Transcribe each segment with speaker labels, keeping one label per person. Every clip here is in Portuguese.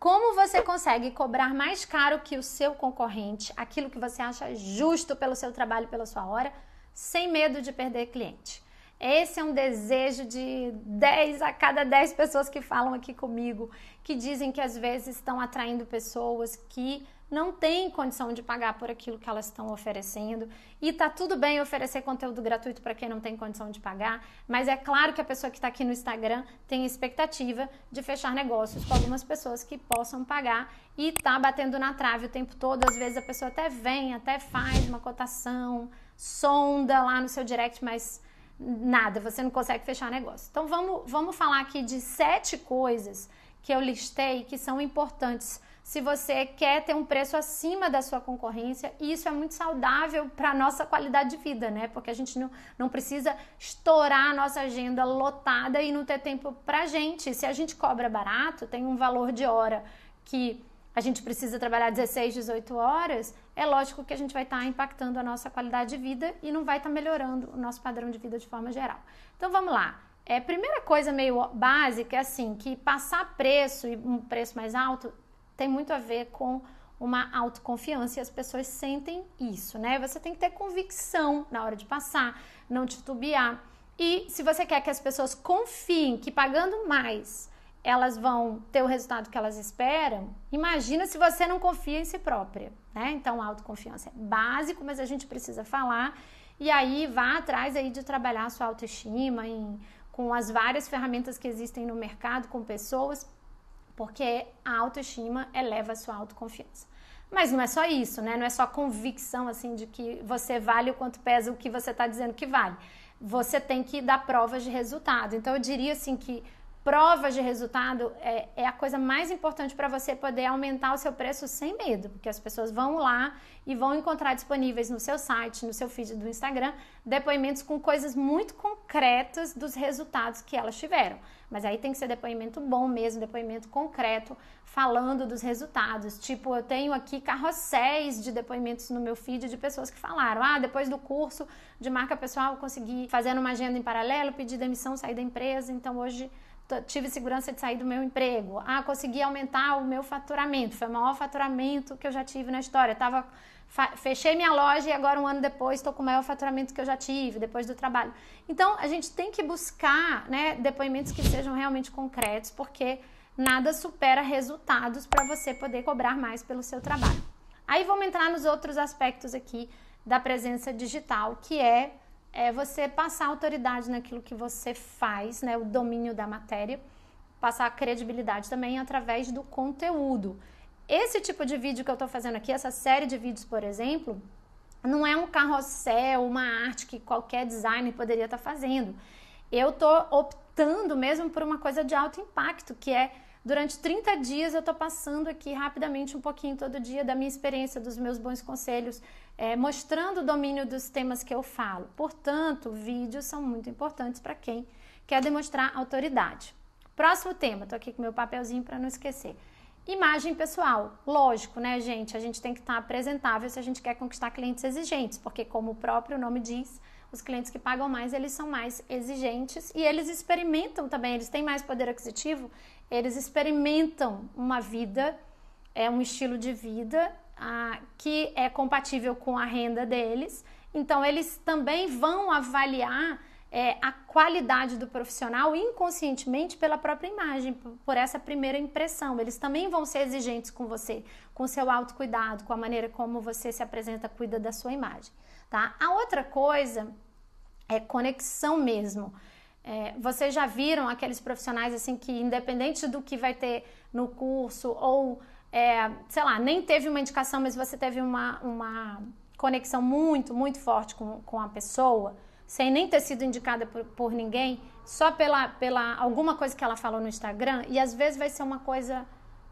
Speaker 1: Como você consegue cobrar mais caro que o seu concorrente aquilo que você acha justo pelo seu trabalho, pela sua hora, sem medo de perder cliente? Esse é um desejo de 10 a cada 10 pessoas que falam aqui comigo, que dizem que às vezes estão atraindo pessoas que não têm condição de pagar por aquilo que elas estão oferecendo. E tá tudo bem oferecer conteúdo gratuito para quem não tem condição de pagar, mas é claro que a pessoa que está aqui no Instagram tem expectativa de fechar negócios com algumas pessoas que possam pagar e tá batendo na trave o tempo todo. Às vezes a pessoa até vem, até faz uma cotação, sonda lá no seu direct, mas nada, você não consegue fechar negócio. Então vamos, vamos falar aqui de sete coisas que eu listei que são importantes se você quer ter um preço acima da sua concorrência, e isso é muito saudável para a nossa qualidade de vida, né? Porque a gente não, não precisa estourar a nossa agenda lotada e não ter tempo para gente. Se a gente cobra barato, tem um valor de hora que a gente precisa trabalhar 16, 18 horas, é lógico que a gente vai estar tá impactando a nossa qualidade de vida e não vai estar tá melhorando o nosso padrão de vida de forma geral. Então vamos lá. É, primeira coisa meio básica é assim, que passar preço e um preço mais alto tem muito a ver com uma autoconfiança e as pessoas sentem isso, né? Você tem que ter convicção na hora de passar, não titubear. E se você quer que as pessoas confiem que pagando mais elas vão ter o resultado que elas esperam, imagina se você não confia em si própria, né? Então, autoconfiança é básico, mas a gente precisa falar e aí vá atrás aí de trabalhar a sua autoestima em, com as várias ferramentas que existem no mercado com pessoas, porque a autoestima eleva a sua autoconfiança. Mas não é só isso, né? Não é só convicção assim de que você vale o quanto pesa o que você está dizendo que vale. Você tem que dar provas de resultado. Então eu diria assim que provas de resultado é, é a coisa mais importante para você poder aumentar o seu preço sem medo, porque as pessoas vão lá e vão encontrar disponíveis no seu site, no seu feed do Instagram, depoimentos com coisas muito concretas dos resultados que elas tiveram. Mas aí tem que ser depoimento bom mesmo, depoimento concreto, falando dos resultados. Tipo, eu tenho aqui carrosséis de depoimentos no meu feed de pessoas que falaram: ah, depois do curso de marca pessoal, eu consegui fazer uma agenda em paralelo, pedir demissão, sair da empresa, então hoje tive segurança de sair do meu emprego. Ah, consegui aumentar o meu faturamento. Foi o maior faturamento que eu já tive na história. Eu tava, fechei minha loja e agora, um ano depois, estou com o maior faturamento que eu já tive, depois do trabalho. Então, a gente tem que buscar né, depoimentos que sejam realmente concretos, porque nada supera resultados para você poder cobrar mais pelo seu trabalho. Aí vamos entrar nos outros aspectos aqui da presença digital, que é é você passar autoridade naquilo que você faz, né, o domínio da matéria, passar credibilidade também através do conteúdo. Esse tipo de vídeo que eu estou fazendo aqui, essa série de vídeos, por exemplo, não é um carrossel, uma arte que qualquer designer poderia estar tá fazendo. Eu estou optando mesmo por uma coisa de alto impacto, que é Durante 30 dias eu estou passando aqui rapidamente um pouquinho todo dia da minha experiência, dos meus bons conselhos, é, mostrando o domínio dos temas que eu falo. Portanto, vídeos são muito importantes para quem quer demonstrar autoridade. Próximo tema, estou aqui com meu papelzinho para não esquecer. Imagem pessoal, lógico, né, gente? A gente tem que estar tá apresentável se a gente quer conquistar clientes exigentes, porque, como o próprio nome diz, os clientes que pagam mais, eles são mais exigentes e eles experimentam também, eles têm mais poder aquisitivo, eles experimentam uma vida, é um estilo de vida ah, que é compatível com a renda deles. Então, eles também vão avaliar é, a qualidade do profissional inconscientemente pela própria imagem, por essa primeira impressão. Eles também vão ser exigentes com você, com seu autocuidado, com a maneira como você se apresenta, cuida da sua imagem tá? A outra coisa é conexão mesmo. É, vocês já viram aqueles profissionais assim que, independente do que vai ter no curso, ou é, sei lá, nem teve uma indicação, mas você teve uma, uma conexão muito, muito forte com, com a pessoa, sem nem ter sido indicada por, por ninguém, só pela, pela alguma coisa que ela falou no Instagram, e às vezes vai ser uma coisa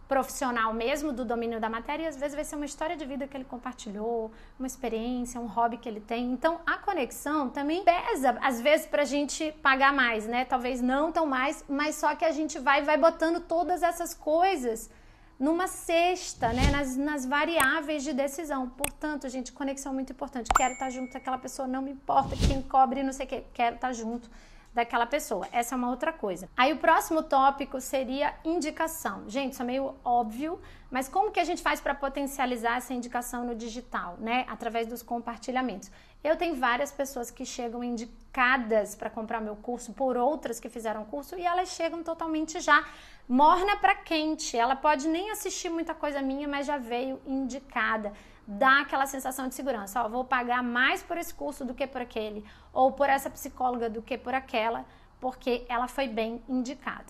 Speaker 1: profissional mesmo do domínio da matéria e às vezes vai ser uma história de vida que ele compartilhou, uma experiência, um hobby que ele tem. Então a conexão também pesa às vezes para a gente pagar mais, né? Talvez não tão mais, mas só que a gente vai vai botando todas essas coisas numa cesta, né? Nas, nas variáveis de decisão. Portanto, gente, conexão é muito importante. Quero estar tá junto daquela pessoa, não me importa quem cobre, não sei o que, quero estar tá junto daquela pessoa. Essa é uma outra coisa. Aí o próximo tópico seria indicação. Gente, isso é meio óbvio, mas como que a gente faz para potencializar essa indicação no digital, né? Através dos compartilhamentos. Eu tenho várias pessoas que chegam indicadas para comprar meu curso por outras que fizeram curso e elas chegam totalmente já morna para quente. Ela pode nem assistir muita coisa minha, mas já veio indicada dá aquela sensação de segurança. Ó, vou pagar mais por esse curso do que por aquele, ou por essa psicóloga do que por aquela, porque ela foi bem indicada.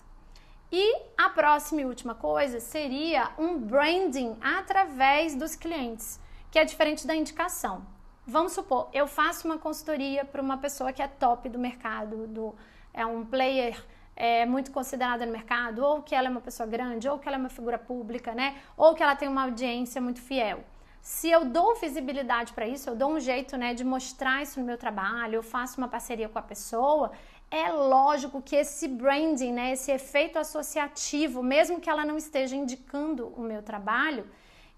Speaker 1: E a próxima e última coisa seria um branding através dos clientes, que é diferente da indicação. Vamos supor, eu faço uma consultoria para uma pessoa que é top do mercado, do, é um player é, muito considerado no mercado, ou que ela é uma pessoa grande, ou que ela é uma figura pública, né? Ou que ela tem uma audiência muito fiel. Se eu dou visibilidade para isso, eu dou um jeito né, de mostrar isso no meu trabalho, eu faço uma parceria com a pessoa, é lógico que esse branding, né, esse efeito associativo, mesmo que ela não esteja indicando o meu trabalho,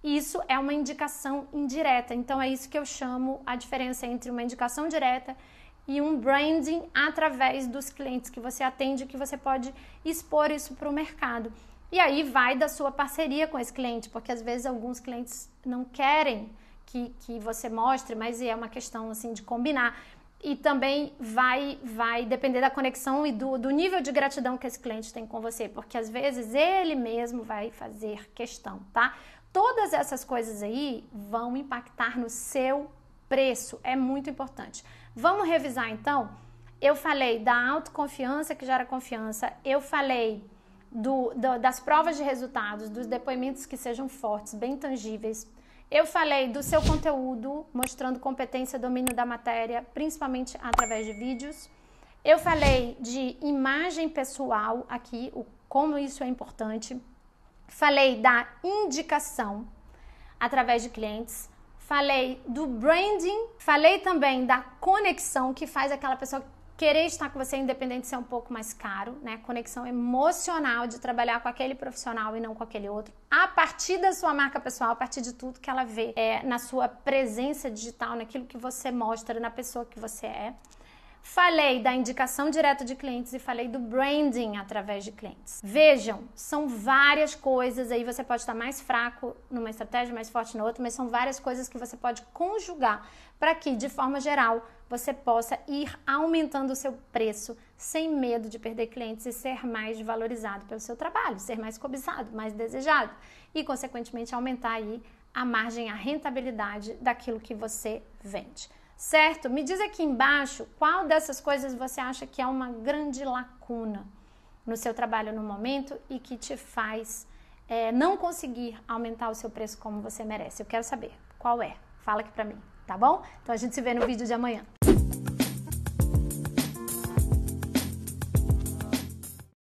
Speaker 1: isso é uma indicação indireta. Então é isso que eu chamo a diferença entre uma indicação direta e um branding através dos clientes que você atende, que você pode expor isso para o mercado. E aí vai da sua parceria com esse cliente, porque às vezes alguns clientes não querem que, que você mostre, mas é uma questão assim de combinar. E também vai vai depender da conexão e do, do nível de gratidão que esse cliente tem com você, porque às vezes ele mesmo vai fazer questão, tá? Todas essas coisas aí vão impactar no seu preço, é muito importante. Vamos revisar então? Eu falei da autoconfiança, que gera confiança, eu falei do, do, das provas de resultados, dos depoimentos que sejam fortes, bem tangíveis. Eu falei do seu conteúdo, mostrando competência, domínio da matéria, principalmente através de vídeos. Eu falei de imagem pessoal aqui, o, como isso é importante. Falei da indicação através de clientes. Falei do branding. Falei também da conexão que faz aquela pessoa Querer estar com você independente ser um pouco mais caro, né? Conexão emocional de trabalhar com aquele profissional e não com aquele outro. A partir da sua marca pessoal, a partir de tudo que ela vê é, na sua presença digital, naquilo que você mostra, na pessoa que você é. Falei da indicação direta de clientes e falei do branding através de clientes. Vejam, são várias coisas, aí você pode estar mais fraco numa estratégia, mais forte na outra, mas são várias coisas que você pode conjugar para que, de forma geral, você possa ir aumentando o seu preço sem medo de perder clientes e ser mais valorizado pelo seu trabalho, ser mais cobiçado, mais desejado e, consequentemente, aumentar aí a margem, a rentabilidade daquilo que você vende certo? Me diz aqui embaixo qual dessas coisas você acha que é uma grande lacuna no seu trabalho no momento e que te faz é, não conseguir aumentar o seu preço como você merece. Eu quero saber qual é. Fala aqui pra mim, tá bom? Então a gente se vê no vídeo de amanhã.